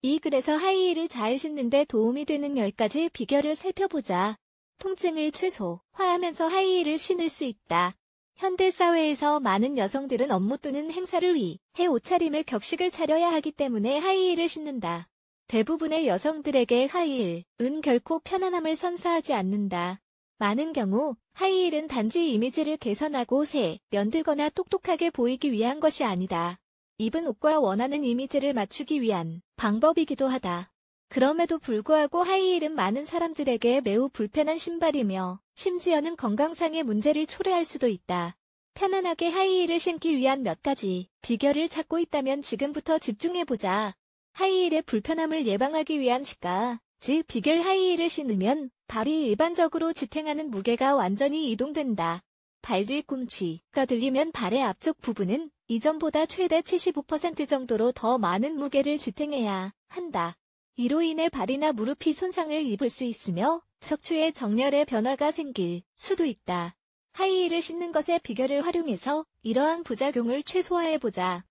이 글에서 하이힐을 잘 신는데 도움이 되는 10가지 비결을 살펴보자. 통증을 최소화하면서 하이힐을 신을 수 있다. 현대사회에서 많은 여성들은 업무 또는 행사를 위해 옷차림의 격식을 차려야 하기 때문에 하이힐을 신는다. 대부분의 여성들에게 하이힐은 결코 편안함을 선사하지 않는다. 많은 경우 하이힐은 단지 이미지를 개선하고 새, 면들거나 똑똑하게 보이기 위한 것이 아니다. 입은 옷과 원하는 이미지를 맞추기 위한 방법이기도 하다. 그럼에도 불구하고 하이힐은 많은 사람들에게 매우 불편한 신발이며 심지어는 건강상의 문제를 초래할 수도 있다. 편안하게 하이힐을 신기 위한 몇 가지 비결을 찾고 있다면 지금부터 집중해보자. 하이힐의 불편함을 예방하기 위한 시가, 즉 비결 하이힐을 신으면 발이 일반적으로 지탱하는 무게가 완전히 이동된다. 발 뒤꿈치가 들리면 발의 앞쪽 부분은 이전보다 최대 75% 정도로 더 많은 무게를 지탱해야 한다. 이로 인해 발이나 무릎이 손상을 입을 수 있으며 척추의 정렬의 변화가 생길 수도 있다. 하이힐을 신는 것의 비결을 활용해서 이러한 부작용을 최소화해보자.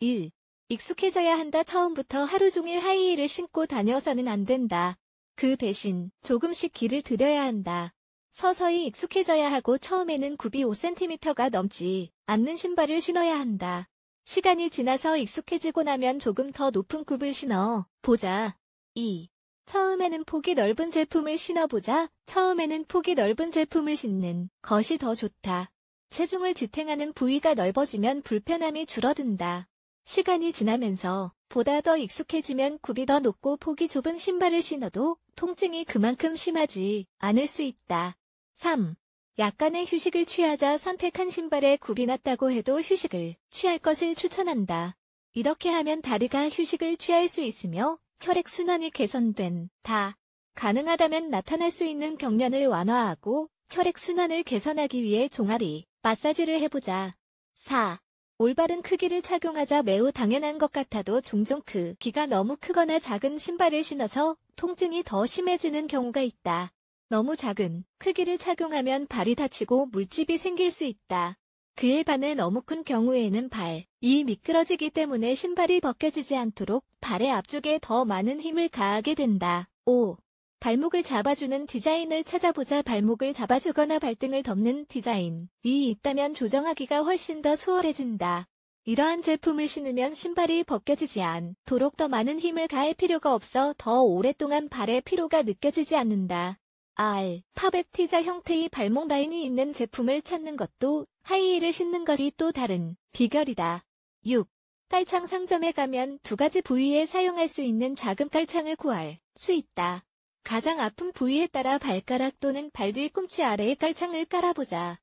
1. 익숙해져야 한다. 처음부터 하루 종일 하이힐을 신고 다녀서는 안 된다. 그 대신 조금씩 길을 들여야 한다. 서서히 익숙해져야 하고 처음에는 굽이 5cm가 넘지 않는 신발을 신어야 한다. 시간이 지나서 익숙해지고 나면 조금 더 높은 굽을 신어 보자. 2. 처음에는 폭이 넓은 제품을 신어보자. 처음에는 폭이 넓은 제품을 신는 것이 더 좋다. 체중을 지탱하는 부위가 넓어지면 불편함이 줄어든다. 시간이 지나면서 보다 더 익숙해지면 굽이 더 높고 폭이 좁은 신발을 신어도 통증이 그만큼 심하지 않을 수 있다. 3. 약간의 휴식을 취하자 선택한 신발에 굽이 났다고 해도 휴식을 취할 것을 추천한다. 이렇게 하면 다리가 휴식을 취할 수 있으며 혈액순환이 개선된 다. 가능하다면 나타날 수 있는 경련을 완화하고 혈액순환을 개선하기 위해 종아리 마사지를 해보자. 4. 올바른 크기를 착용하자 매우 당연한 것 같아도 종종 크기가 너무 크거나 작은 신발을 신어서 통증이 더 심해지는 경우가 있다. 너무 작은 크기를 착용하면 발이 다치고 물집이 생길 수 있다. 그에 반해 너무 큰 경우에는 발이 미끄러지기 때문에 신발이 벗겨지지 않도록 발의 앞쪽에 더 많은 힘을 가하게 된다. 5. 발목을 잡아주는 디자인을 찾아보자 발목을 잡아주거나 발등을 덮는 디자인이 있다면 조정하기가 훨씬 더 수월해진다. 이러한 제품을 신으면 신발이 벗겨지지 않도록 더 많은 힘을 가할 필요가 없어 더 오랫동안 발의 피로가 느껴지지 않는다. R. 파벳 티자 형태의 발목 라인이 있는 제품을 찾는 것도 하이힐을 신는 것이 또 다른 비결이다. 6. 깔창 상점에 가면 두 가지 부위에 사용할 수 있는 작은 깔창을 구할 수 있다. 가장 아픈 부위에 따라 발가락 또는 발뒤 꿈치 아래에 깔창을 깔아보자.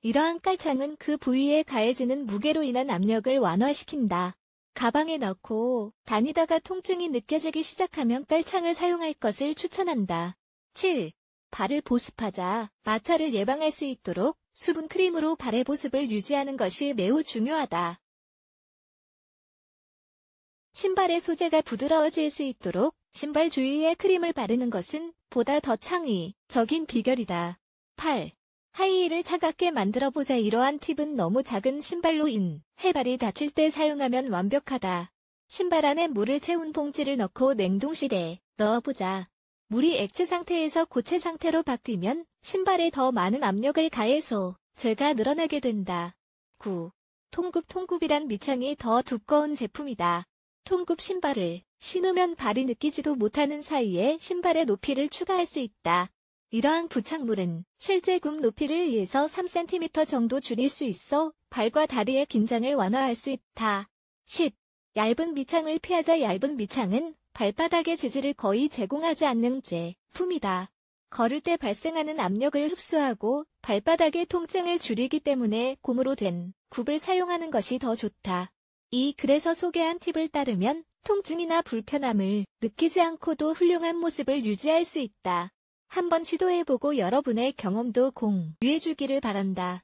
이러한 깔창은 그 부위에 가해지는 무게로 인한 압력을 완화시킨다. 가방에 넣고 다니다가 통증이 느껴지기 시작하면 깔창을 사용할 것을 추천한다. 7. 발을 보습하자 마찰을 예방할 수 있도록 수분 크림으로 발의 보습을 유지하는 것이 매우 중요하다. 신발의 소재가 부드러워질 수 있도록 신발 주위에 크림을 바르는 것은 보다 더 창의적인 비결이다. 8. 하이힐을 차갑게 만들어보자 이러한 팁은 너무 작은 신발로 인해 발이 다칠 때 사용하면 완벽하다. 신발 안에 물을 채운 봉지를 넣고 냉동실에 넣어보자. 물이 액체 상태에서 고체 상태로 바뀌면 신발에 더 많은 압력을 가해서 재가 늘어나게 된다. 9. 통굽 통굽이란 밑창이 더 두꺼운 제품이다. 통굽 신발을 신으면 발이 느끼지도 못하는 사이에 신발의 높이를 추가할 수 있다. 이러한 부착물은 실제 굽 높이를 위해서 3cm 정도 줄일 수 있어 발과 다리의 긴장을 완화할 수 있다. 10. 얇은 밑창을 피하자 얇은 밑창은 발바닥의 지지를 거의 제공하지 않는 제품이다. 걸을 때 발생하는 압력을 흡수하고 발바닥의 통증을 줄이기 때문에 고무로 된 굽을 사용하는 것이 더 좋다. 이글에서 소개한 팁을 따르면 통증이나 불편함을 느끼지 않고도 훌륭한 모습을 유지할 수 있다. 한번 시도해보고 여러분의 경험도 공유해주기를 바란다.